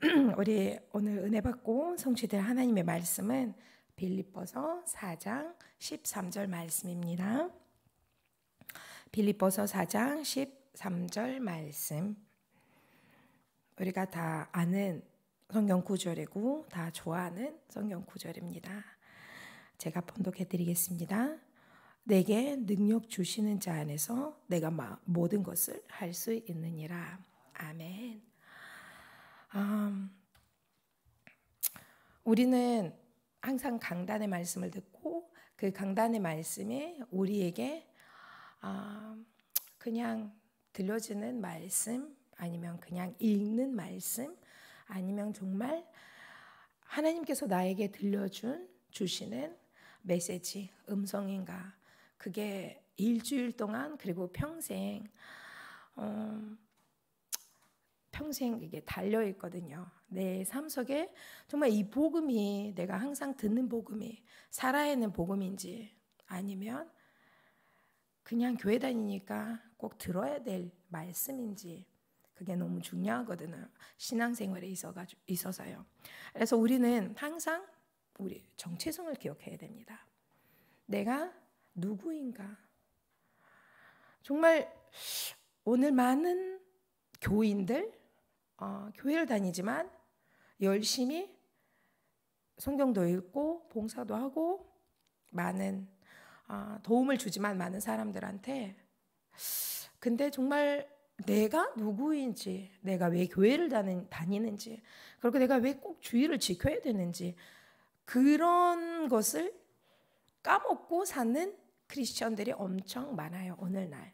우리 오늘 은혜 받고 성취될 하나님의 말씀은 빌립보서 4장 13절 말씀입니다. 빌립보서 4장 13절 말씀. 우리가 다 아는 성경 구절이고 다 좋아하는 성경 구절입니다. 제가 번독해 드리겠습니다. 내게 능력 주시는 자 안에서 내가 모든 것을 할 수 있느니라. 아멘. 아, 우리는 항상 강단의 말씀을 듣고 그 강단의 말씀이 우리에게 아, 그냥 들려지는 말씀 아니면 그냥 읽는 말씀 아니면 정말 하나님께서 나에게 들려준 주시는 메시지 음성인가 그게 일주일 동안 그리고 평생 어, 평생 이게 달려 있거든요. 내 삶 속에 정말 이 복음이 내가 항상 듣는 복음이 살아있는 복음인지 아니면 그냥 교회 다니니까 꼭 들어야 될 말씀인지 그게 너무 중요하거든요. 신앙생활에 있어서요 그래서 우리는 항상 우리 정체성을 기억해야 됩니다. 내가 누구인가? 정말 오늘 많은 교인들 어, 교회를 다니지만 열심히 성경도 읽고 봉사도 하고 많은 어, 도움을 주지만 많은 사람들한테 근데 정말 내가 누구인지, 내가 왜 교회를 다니는지, 그리고 내가 왜 꼭 주의를 지켜야 되는지, 그런 것을 까먹고 사는 크리스천들이 엄청 많아요, 오늘날.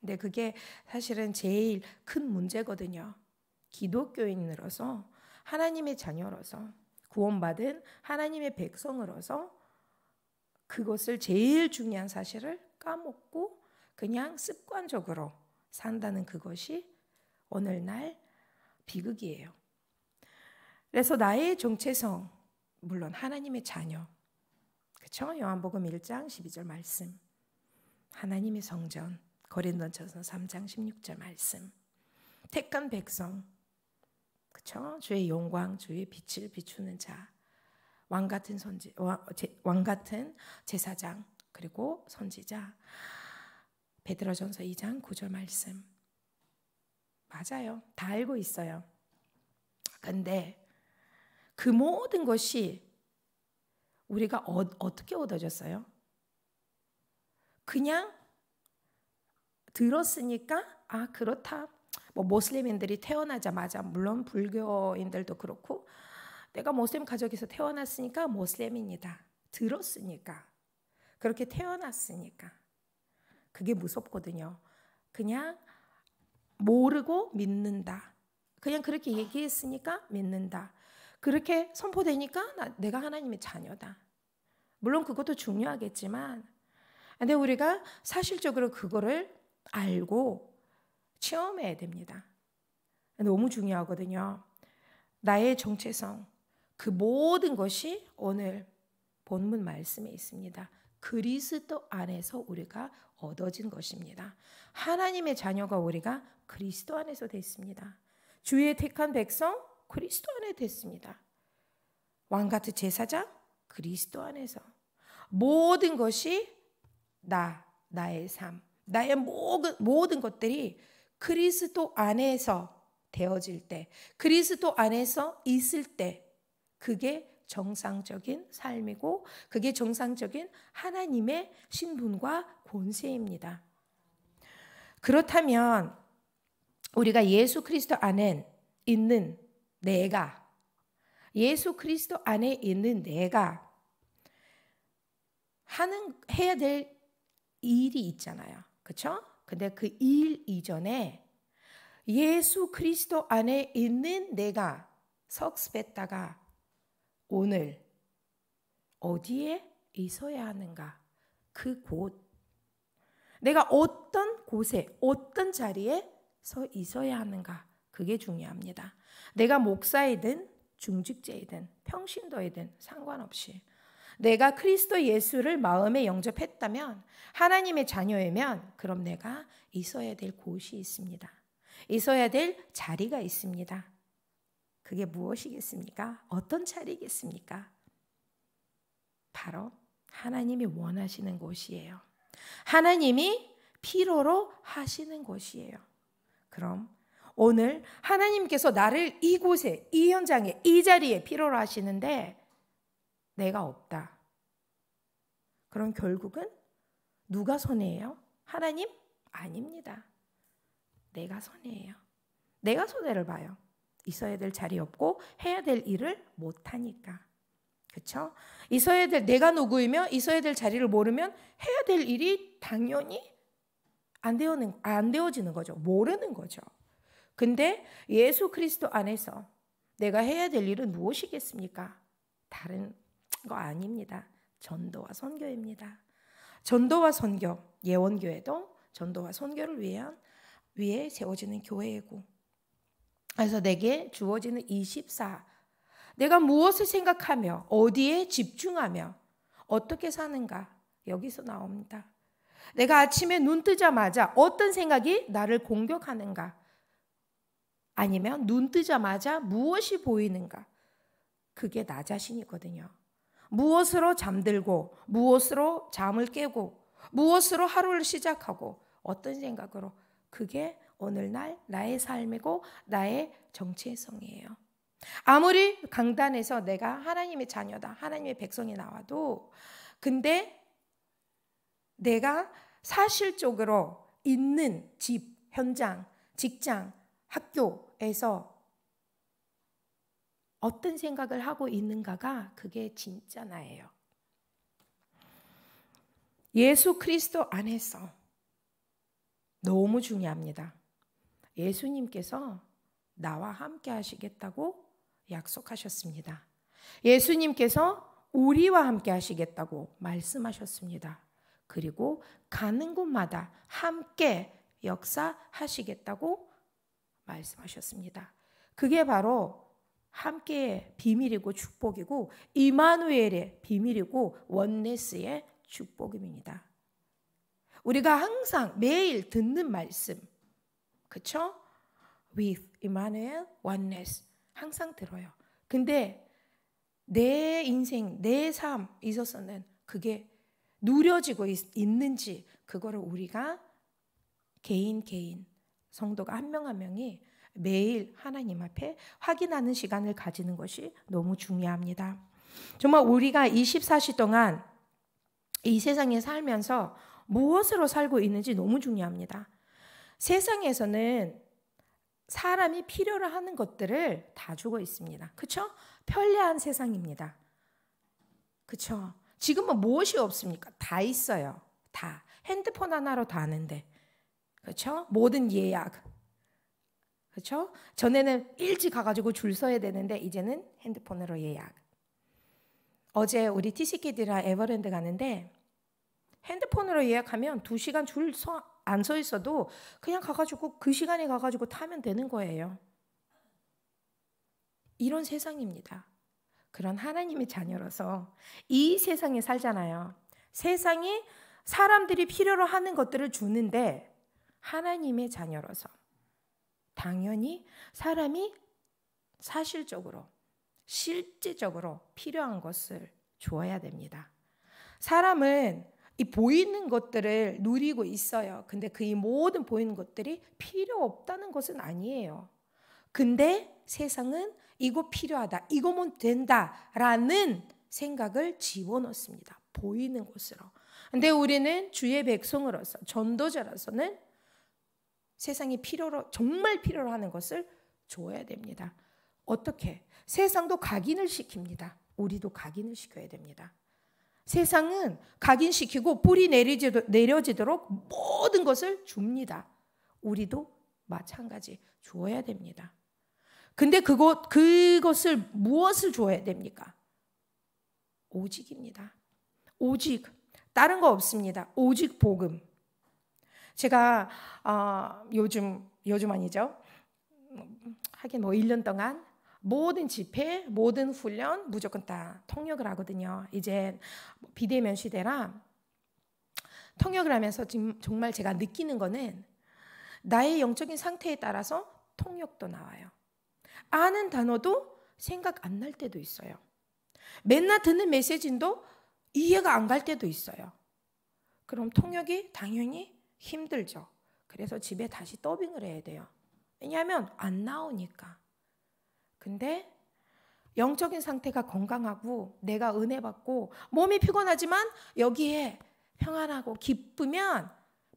근데 그게 사실은 제일 큰 문제거든요. 기독교인으로서 하나님의 자녀로서 구원받은 하나님의 백성으로서 그것을 제일 중요한 사실을 까먹고 그냥 습관적으로 산다는 그것이 오늘날 비극이에요. 그래서 나의 정체성, 물론 하나님의 자녀. 그쵸? 요한복음 1장 12절 말씀. 하나님의 성전. 거린도전서 3장 16절 말씀. 택한 백성. 그쵸? 주의 영광, 주의 빛을 비추는 자, 왕 같은 선지, 왕 같은 제사장, 그리고 선지자. 베드로전서 2장 9절 말씀. 맞아요. 다 알고 있어요. 근데 그 모든 것이 우리가 어, 어떻게 얻어졌어요? 그냥 들었으니까 아 그렇다 뭐 모슬림인들이 태어나자마자 물론 불교인들도 그렇고 내가 모슬림 가족에서 태어났으니까 모슬림입니다. 들었으니까 그렇게 태어났으니까 그게 무섭거든요. 그냥 모르고 믿는다. 그냥 그렇게 얘기했으니까 믿는다. 그렇게 선포되니까 나, 내가 하나님의 자녀다. 물론 그것도 중요하겠지만, 근데 우리가 사실적으로 그거를 알고 체험해야 됩니다. 너무 중요하거든요. 나의 정체성, 그 모든 것이 오늘 본문 말씀에 있습니다. 그리스도 안에서 우리가 얻어진 것입니다. 하나님의 자녀가 우리가 그리스도 안에서 됐습니다. 주의 택한 백성 그리스도 안에 됐습니다. 왕같은 제사장 그리스도 안에서 모든 것이 나 나의 삶 나의 모든 모든 것들이 그리스도 안에서 되어질 때, 그리스도 안에서 있을 때, 그게 정상적인 삶이고, 그게 정상적인 하나님의 신분과 권세입니다. 그렇다면, 우리가 예수 그리스도 안에 있는 내가, 예수 그리스도 안에 있는 내가 하는 해야 될 일이 있잖아요. 그렇죠? 근데 그 일 이전에 예수 그리스도 안에 있는 내가 석습했다가 오늘 어디에 있어야 하는가? 그 곳. 내가 어떤 곳에, 어떤 자리에 서 있어야 하는가? 그게 중요합니다. 내가 목사이든 중직자이든 평신도이든 상관없이 내가 그리스도 예수를 마음에 영접했다면 하나님의 자녀이면 그럼 내가 있어야 될 곳이 있습니다. 있어야 될 자리가 있습니다. 그게 무엇이겠습니까? 어떤 자리겠습니까? 바로 하나님이 원하시는 곳이에요. 하나님이 필요로 하시는 곳이에요. 그럼 오늘 하나님께서 나를 이곳에, 이 현장에, 이 자리에 필요로 하시는데 내가 없다. 그럼 결국은 누가 손해예요? 하나님? 아닙니다. 내가 손해예요. 내가 손해를 봐요. 있어야 될 자리 없고 해야 될 일을 못 하니까. 그렇죠? 있어야 될 내가 누구이며 있어야 될 자리를 모르면 해야 될 일이 당연히 안 되어는 안 되어지는 거죠. 모르는 거죠. 근데 예수 그리스도 안에서 내가 해야 될 일은 무엇이겠습니까? 다른 거 아닙니다. 전도와 선교입니다. 전도와 선교, 예원교회도 전도와 선교를 위한 위에 세워지는 교회이고 그래서 내게 주어지는 24 내가 무엇을 생각하며 어디에 집중하며 어떻게 사는가 여기서 나옵니다. 내가 아침에 눈 뜨자마자 어떤 생각이 나를 공격하는가 아니면 눈 뜨자마자 무엇이 보이는가 그게 나 자신이거든요. 무엇으로 잠들고 무엇으로 잠을 깨고 무엇으로 하루를 시작하고 어떤 생각으로 그게 오늘날 나의 삶이고 나의 정체성이에요. 아무리 강단에서 내가 하나님의 자녀다, 하나님의 백성이 나와도 근데 내가 사실적으로 있는 집, 현장, 직장, 학교에서 어떤 생각을 하고 있는가가 그게 진짜 나예요. 예수 그리스도 안에서 너무 중요합니다. 예수님께서 나와 함께 하시겠다고 약속하셨습니다. 예수님께서 우리와 함께 하시겠다고 말씀하셨습니다. 그리고 가는 곳마다 함께 역사하시겠다고 말씀하셨습니다. 그게 바로 함께의 비밀이고 축복이고 이마누엘의 비밀이고 원네스의 축복입니다. 우리가 항상 매일 듣는 말씀, 그쵸? With Emmanuel, Oneness 항상 들어요. 근데 내 인생, 내삶 있어서는 그게 누려지고 있, 는지 그거를 우리가 개인 개인 성도가 한 명한 한 명이 매일 하나님 앞에 확인하는 시간을 가지는 것이 너무 중요합니다. 정말 우리가 24시 동안 이 세상에 살면서 무엇으로 살고 있는지 너무 중요합니다. 세상에서는 사람이 필요로 하는 것들을 다 주고 있습니다. 그렇죠? 편리한 세상입니다. 그렇죠? 지금은 무엇이 없습니까? 다 있어요. 다. 핸드폰 하나로 다 하는데. 그렇죠? 모든 예약, 그렇죠? 전에는 일찍 가가지고 줄 서야 되는데 이제는 핸드폰으로 예약. 어제 우리 티시키들이랑 에버랜드 가는데 핸드폰으로 예약하면 2시간 줄 서 안 서 있어도 그냥 가가지고 그 시간에 가가지고 타면 되는 거예요. 이런 세상입니다. 그런 하나님의 자녀로서 이 세상에 살잖아요. 세상이 사람들이 필요로 하는 것들을 주는데 하나님의 자녀로서 당연히 사람이 사실적으로, 실제적으로 필요한 것을 주어야 됩니다. 사람은 이 보이는 것들을 누리고 있어요. 근데 그 이 모든 보이는 것들이 필요 없다는 것은 아니에요. 근데 세상은 이거 필요하다, 이거면 된다라는 생각을 집어넣습니다. 보이는 것으로. 근데 우리는 주의 백성으로서 전도자로서는 세상이 필요로 정말 필요로 하는 것을 줘야 됩니다. 어떻게? 세상도 각인을 시킵니다. 우리도 각인을 시켜야 됩니다. 세상은 각인시키고 뿌리 내려지도록 모든 것을 줍니다. 우리도 마찬가지 줘야 됩니다. 근데 그것, 그것을 무엇을 줘야 됩니까? 오직입니다. 오직. 다른 거 없습니다. 오직 복음. 제가 어, 요즘 요즘 아니죠. 하긴 뭐 1년 동안 모든 집회, 모든 훈련 무조건 다 통역을 하거든요. 이제 비대면 시대라 통역을 하면서 지금 정말 제가 느끼는 거는 나의 영적인 상태에 따라서 통역도 나와요. 아는 단어도 생각 안 날 때도 있어요. 맨날 듣는 메시지도 이해가 안 갈 때도 있어요. 그럼 통역이 당연히 힘들죠. 그래서 집에 다시 더빙을 해야 돼요. 왜냐하면 안 나오니까. 근데 영적인 상태가 건강하고 내가 은혜 받고 몸이 피곤하지만 여기에 평안하고 기쁘면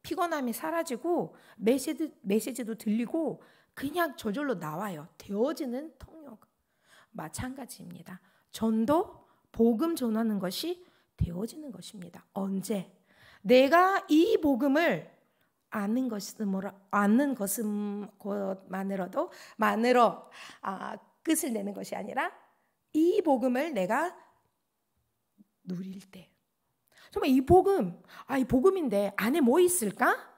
피곤함이 사라지고 메시지, 메시지도 들리고 그냥 저절로 나와요. 되어지는 통역. 마찬가지입니다. 전도, 복음 전하는 것이 되어지는 것입니다. 언제? 내가 이 복음을 아는 것으로 아는 것은 것만으로도 만으로 아, 끝을 내는 것이 아니라 이 복음을 내가 누릴 때 정말 이 복음 아이 복음인데 안에 뭐 있을까?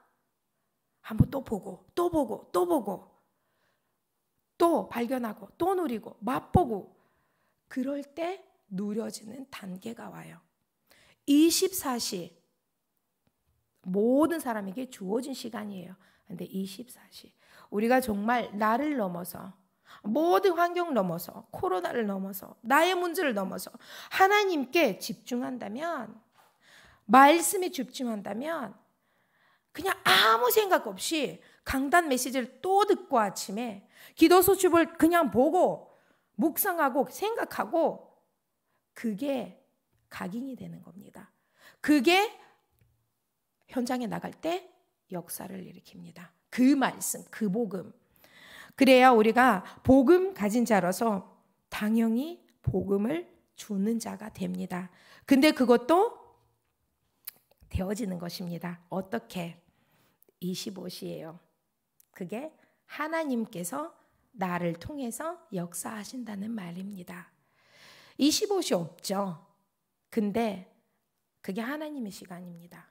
한번 또 보고 또 보고 또 보고 또 발견하고 또 누리고 맛보고 그럴 때 누려지는 단계가 와요. 24시 모든 사람에게 주어진 시간이에요. 근데 24시. 우리가 정말 나를 넘어서 모든 환경 넘어서 코로나를 넘어서 나의 문제를 넘어서 하나님께 집중한다면 말씀에 집중한다면 그냥 아무 생각 없이 강단 메시지를 또 듣고 아침에 기도 소집을 그냥 보고 묵상하고 생각하고 그게 각인이 되는 겁니다. 그게 현장에 나갈 때 역사를 일으킵니다. 그 말씀, 그 복음. 그래야 우리가 복음 가진 자로서 당연히 복음을 주는 자가 됩니다. 근데 그것도 되어지는 것입니다. 어떻게? 25시예요. 그게 하나님께서 나를 통해서 역사하신다는 말입니다. 25시 없죠. 근데 그게 하나님의 시간입니다.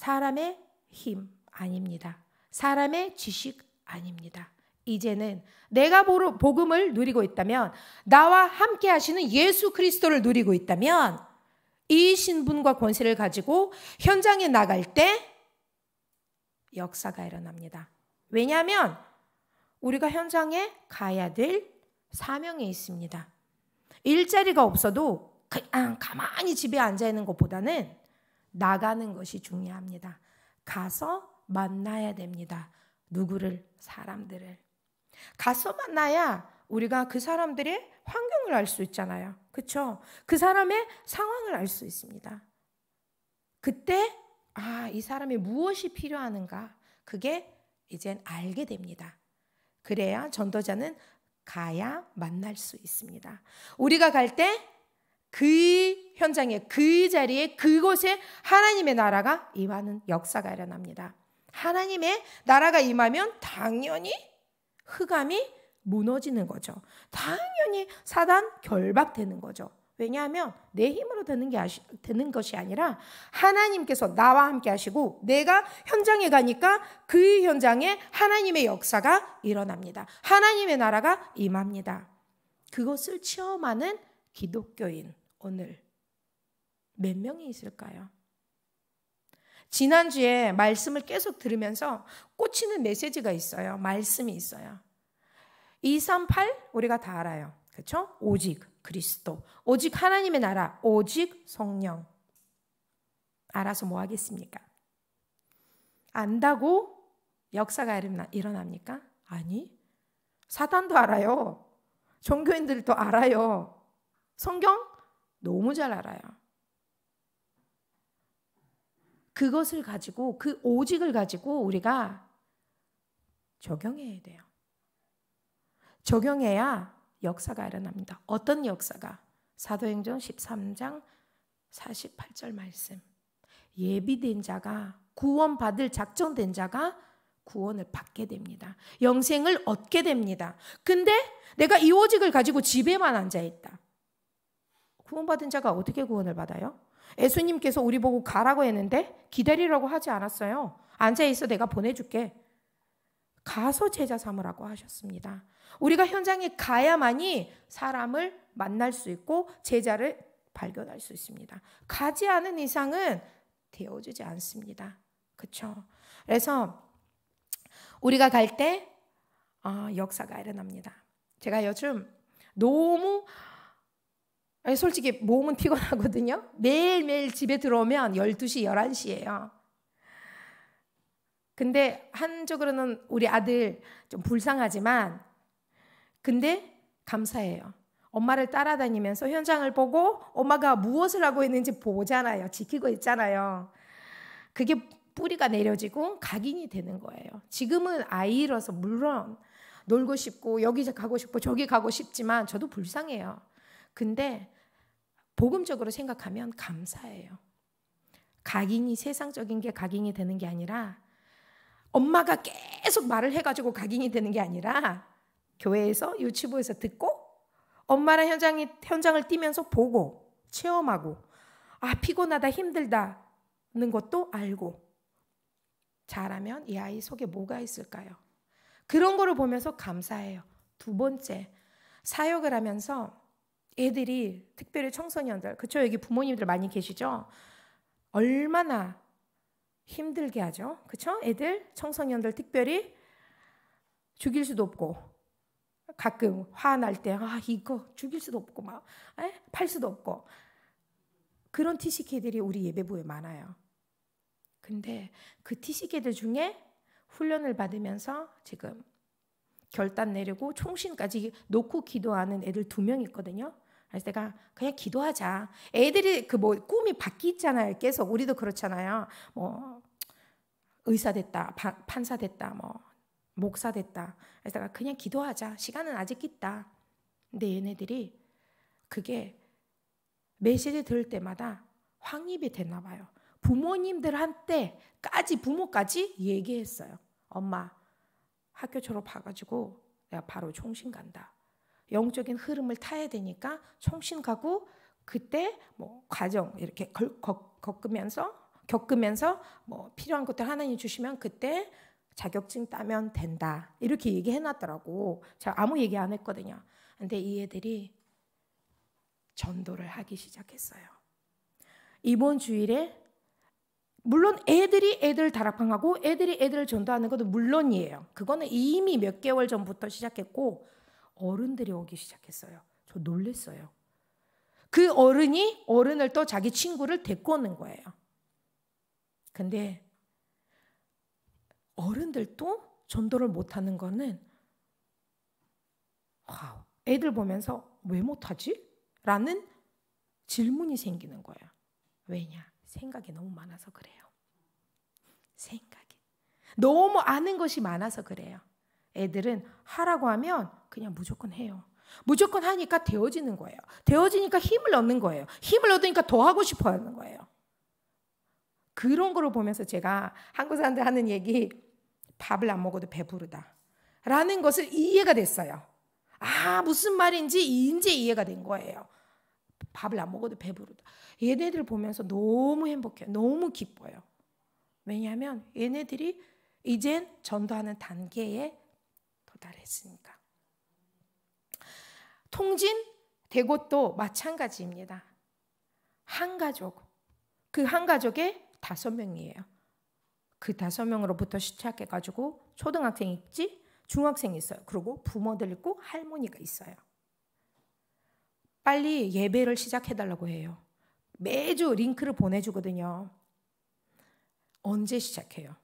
사람의 힘 아닙니다. 사람의 지식 아닙니다. 이제는 내가 복음을 누리고 있다면 나와 함께 하시는 예수 그리스도를 누리고 있다면 이 신분과 권세를 가지고 현장에 나갈 때 역사가 일어납니다. 왜냐하면 우리가 현장에 가야 될 사명이 있습니다. 일자리가 없어도 그냥 가만히 집에 앉아 있는 것보다는 나가는 것이 중요합니다. 가서 만나야 됩니다. 누구를? 사람들을. 가서 만나야 우리가 그 사람들의 환경을 알 수 있잖아요. 그렇죠? 그 사람의 상황을 알 수 있습니다. 그때 아, 이 사람이 무엇이 필요하는가? 그게 이젠 알게 됩니다. 그래야 전도자는 가야 만날 수 있습니다. 우리가 갈때 그 현장에 그 자리에 그곳에 하나님의 나라가 임하는 역사가 일어납니다. 하나님의 나라가 임하면 당연히 흑암이 무너지는 거죠. 당연히 사단 결박되는 거죠. 왜냐하면 내 힘으로 되는 게 아시, 되는 것이 아니라 하나님께서 나와 함께 하시고 내가 현장에 가니까 그 현장에 하나님의 역사가 일어납니다. 하나님의 나라가 임합니다. 그것을 체험하는 기독교인 오늘 몇 명이 있을까요? 지난주에 말씀을 계속 들으면서 꽂히는 메시지가 있어요. 말씀이 있어요. 2, 3, 8 우리가 다 알아요. 그렇죠? 오직 그리스도, 오직 하나님의 나라, 오직 성령. 알아서 뭐 하겠습니까? 안다고 역사가 일어납니까? 아니. 사단도 알아요. 종교인들도 알아요. 성경 너무 잘 알아요. 그것을 가지고 그 오직을 가지고 우리가 적용해야 돼요. 적용해야 역사가 일어납니다. 어떤 역사가? 사도행전 13장 48절 말씀. 예비된 자가 구원받을 작정된 자가 구원을 받게 됩니다. 영생을 얻게 됩니다. 근데 내가 이 오직을 가지고 집에만 앉아 있다. 구원받은 자가 어떻게 구원을 받아요? 예수님께서 우리 보고 가라고 했는데 기다리라고 하지 않았어요. 앉아 있어 내가 보내줄게. 가서 제자 삼으라고 하셨습니다. 우리가 현장에 가야만이 사람을 만날 수 있고 제자를 발견할 수 있습니다. 가지 않은 이상은 되어주지 않습니다. 그렇 그래서 우리가 갈때 어, 역사가 일어납니다. 제가 요즘 너무 아니, 솔직히 몸은 피곤하거든요. 매일매일 집에 들어오면 12시, 11시예요. 근데 한쪽으로는 우리 아들 좀 불쌍하지만 근데 감사해요. 엄마를 따라다니면서 현장을 보고 엄마가 무엇을 하고 있는지 보잖아요. 지키고 있잖아요. 그게 뿌리가 내려지고 각인이 되는 거예요. 지금은 아이로서 물론 놀고 싶고 여기 가고 싶고 저기 가고 싶지만 저도 불쌍해요. 근데 복음적으로 생각하면 감사해요. 각인이 세상적인 게 각인이 되는 게 아니라 엄마가 계속 말을 해가지고 각인이 되는 게 아니라 교회에서 유치부에서 듣고 엄마랑 현장이, 현장을 뛰면서 보고 체험하고 아 피곤하다 힘들다는 것도 알고 잘하면 이 아이 속에 뭐가 있을까요? 그런 거를 보면서 감사해요. 두 번째 사역을 하면서 애들이 특별히 청소년들 그쵸 여기 부모님들 많이 계시죠? 얼마나 힘들게 하죠, 그쵸? 애들 청소년들 특별히 죽일 수도 없고 가끔 화날 때 아 이거 죽일 수도 없고 막팔 수도 없고 그런 티식애들이 우리 예배부에 많아요. 근데 그 티식애들 중에 훈련을 받으면서 지금 결단 내리고 총신까지 놓고 기도하는 애들 두 명 있거든요. 그래서 내가 그냥 기도하자. 애들이 그 뭐 꿈이 바뀌잖아요. 계속 우리도 그렇잖아요. 뭐 의사 됐다, 바, 판사 됐다, 뭐 목사 됐다. 그래서 내가 그냥 기도하자. 시간은 아직 있다. 근데 얘네들이 그게 메시지 들을 때마다 확립이 됐나 봐요. 부모님들한테까지 부모까지 얘기했어요. 엄마 학교 졸업해가지고 내가 바로 총신 간다. 영적인 흐름을 타야 되니까 총신 가고 그때 뭐 과정 이렇게 걸, 겪으면서 겪으면서 뭐 필요한 것들 하나님 주시면 그때 자격증 따면 된다 이렇게 얘기해 놨더라고. 제가 아무 얘기 안 했거든요. 근데 이 애들이 전도를 하기 시작했어요. 이번 주일에 물론 애들이 애들 다락방하고 애들이 애들을 전도하는 것도 물론이에요. 그거는 이미 몇 개월 전부터 시작했고 어른들이 오기 시작했어요. 저 놀랬어요. 그 어른이 어른을 또 자기 친구를 데리고 오는 거예요. 근데 어른들도 전도를 못하는 거는 와 애들 보면서 왜 못하지? 라는 질문이 생기는 거예요. 왜냐? 생각이 너무 많아서 그래요. 생각이. 너무 아는 것이 많아서 그래요. 애들은 하라고 하면 그냥 무조건 해요. 무조건 하니까 되어지는 거예요. 되어지니까 힘을 얻는 거예요. 힘을 얻으니까 더 하고 싶어 하는 거예요. 그런 거를 보면서 제가 한국 사람들 하는 얘기 밥을 안 먹어도 배부르다. 라는 것을 이해가 됐어요. 아, 무슨 말인지 이제 이해가 된 거예요. 밥을 안 먹어도 배부르다. 얘네들 보면서 너무 행복해요. 너무 기뻐요. 왜냐하면 얘네들이 이젠 전도하는 단계에 도달했으니까. 통진 대곳도 마찬가지입니다. 한 가족. 그 한 가족에 다섯 명이에요. 그 다섯 명으로부터 시작해가지고 초등학생 있지, 중학생 있어요. 그리고 부모들 있고 할머니가 있어요. 빨리 예배를 시작해달라고 해요. 매주 링크를 보내주거든요. 언제 시작해요?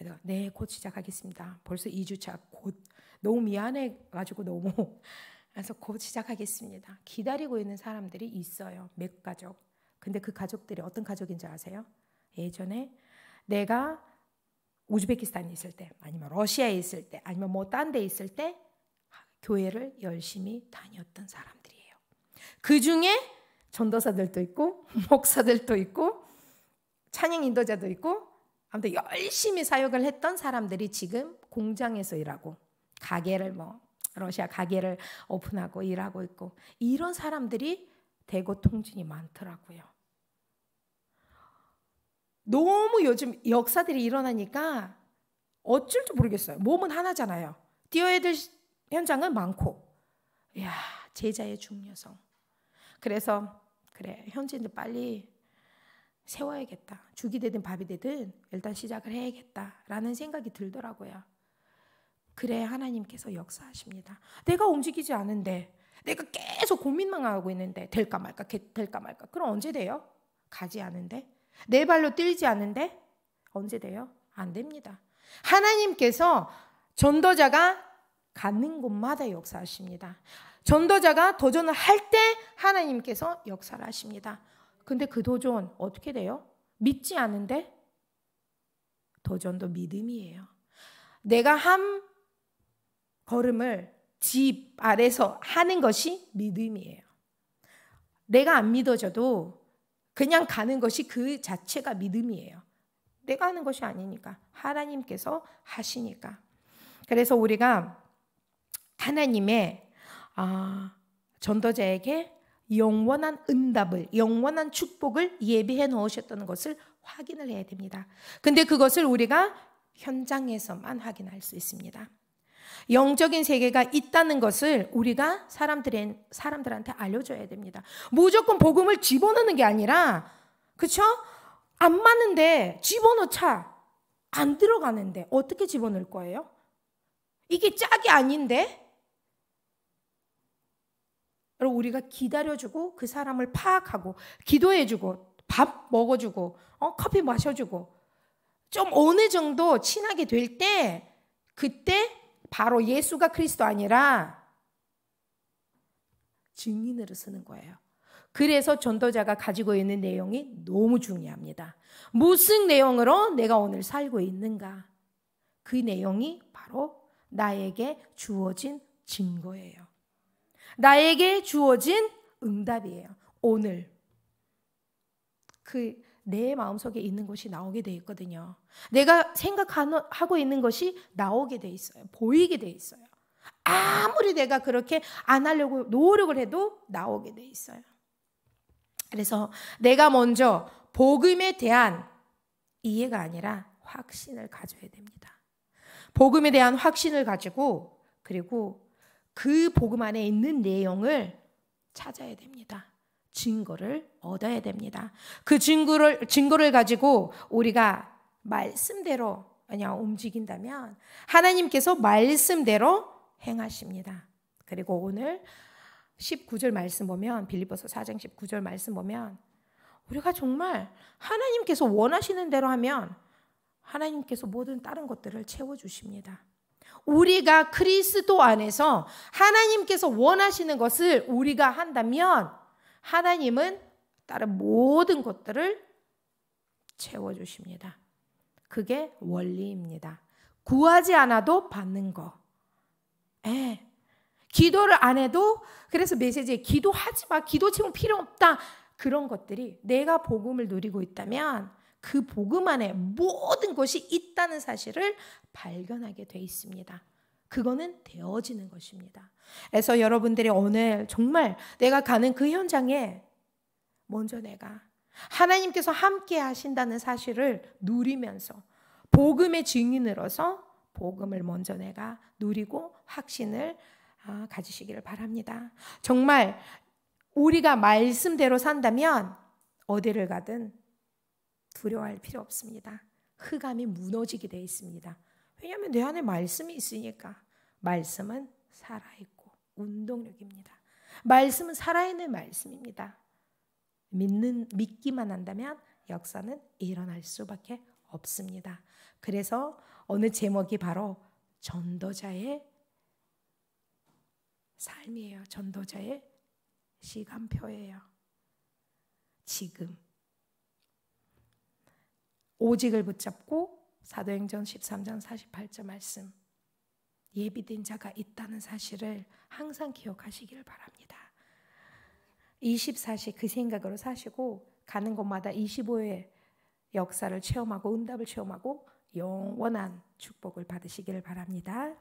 애가 네, 곧 시작하겠습니다. 벌써 2주차 곧. 너무 미안해가지고 너무. 그래서 곧 시작하겠습니다. 기다리고 있는 사람들이 있어요. 몇 가족. 근데 그 가족들이 어떤 가족인지 아세요? 예전에 내가 우즈베키스탄에 있을 때, 아니면 러시아에 있을 때, 아니면 뭐 딴 데 있을 때 교회를 열심히 다녔던 사람들. 그 중에 전도사들도 있고 목사들도 있고 찬양 인도자도 있고 아무튼 열심히 사역을 했던 사람들이 지금 공장에서 일하고 가게를 뭐 러시아 가게를 오픈하고 일하고 있고 이런 사람들이 대구 통진이 많더라고요. 너무 요즘 역사들이 일어나니까 어쩔 줄 모르겠어요. 몸은 하나잖아요. 뛰어야 될 현장은 많고, 야 제자의 중요성. 그래서 그래 현지인들 빨리 세워야겠다. 죽이 되든 밥이 되든 일단 시작을 해야겠다라는 생각이 들더라고요. 그래 하나님께서 역사하십니다. 내가 움직이지 않은데 내가 계속 고민만 하고 있는데 될까 말까 될까 말까 그럼 언제 돼요? 가지 않은데 내 발로 뛰지 않은데 언제 돼요? 안 됩니다. 하나님께서 전도자가 가는 곳마다 역사하십니다. 전도자가 도전을 할 때 하나님께서 역사를 하십니다. 근데 그 도전 어떻게 돼요? 믿지 않은데 도전도 믿음이에요. 내가 한 걸음을 집 아래서 하는 것이 믿음이에요. 내가 안 믿어져도 그냥 가는 것이 그 자체가 믿음이에요. 내가 하는 것이 아니니까 하나님께서 하시니까. 그래서 우리가 하나님의 아, 전도자에게 영원한 응답을, 영원한 축복을 예비해 놓으셨다는 것을 확인을 해야 됩니다. 근데 그것을 우리가 현장에서만 확인할 수 있습니다. 영적인 세계가 있다는 것을 우리가 사람들의, 사람들한테 알려줘야 됩니다. 무조건 복음을 집어넣는 게 아니라, 그쵸? 안 맞는데 집어넣자. 안 들어가는데 어떻게 집어넣을 거예요? 이게 짝이 아닌데? 그리고 우리가 기다려주고 그 사람을 파악하고 기도해주고 밥 먹어주고 어, 커피 마셔주고 좀 어느 정도 친하게 될 때 그때 바로 예수가 그리스도 아니라 증인으로 쓰는 거예요. 그래서 전도자가 가지고 있는 내용이 너무 중요합니다. 무슨 내용으로 내가 오늘 살고 있는가? 그 내용이 바로 나에게 주어진 증거예요. 나에게 주어진 응답이에요. 오늘. 그 내 마음속에 있는 것이 나오게 돼 있거든요. 내가 생각하고 있는 것이 나오게 돼 있어요. 보이게 돼 있어요. 아무리 내가 그렇게 안 하려고 노력을 해도 나오게 돼 있어요. 그래서 내가 먼저 복음에 대한 이해가 아니라 확신을 가져야 됩니다. 복음에 대한 확신을 가지고 그리고 그 복음 안에 있는 내용을 찾아야 됩니다. 증거를 얻어야 됩니다. 그 증거를 증거를 가지고 우리가 말씀대로 아니야 움직인다면 하나님께서 말씀대로 행하십니다. 그리고 오늘 19절 말씀 보면 빌립보서 4장 19절 말씀 보면 우리가 정말 하나님께서 원하시는 대로 하면 하나님께서 모든 다른 것들을 채워 주십니다. 우리가 그리스도 안에서 하나님께서 원하시는 것을 우리가 한다면 하나님은 다른 모든 것들을 채워주십니다. 그게 원리입니다. 구하지 않아도 받는 거. 에. 예. 기도를 안 해도 그래서 메시지에 기도하지 마. 기도 지금 필요 없다. 그런 것들이 내가 복음을 누리고 있다면 그 복음 안에 모든 것이 있다는 사실을 발견하게 돼 있습니다. 그거는 되어지는 것입니다. 그래서 여러분들이 오늘 정말 내가 가는 그 현장에 먼저 내가 하나님께서 함께 하신다는 사실을 누리면서 복음의 증인으로서 복음을 먼저 내가 누리고 확신을 아, 가지시기를 바랍니다. 정말 우리가 말씀대로 산다면 어디를 가든 두려워할 필요 없습니다. 흑암이 무너지게 되어 있습니다. 왜냐하면 내 안에 말씀이 있으니까 말씀은 살아있고 운동력입니다. 말씀은 살아있는 말씀입니다. 믿는 믿기만 한다면 역사는 일어날 수밖에 없습니다. 그래서 어느 제목이 바로 전도자의 삶이에요. 전도자의 시간표예요. 지금 오직을 붙잡고 사도행전 13장 48절 말씀 예비된 자가 있다는 사실을 항상 기억하시기를 바랍니다. 24시 그 생각으로 사시고 가는 곳마다 25회 역사를 체험하고 응답을 체험하고 영원한 축복을 받으시기를 바랍니다.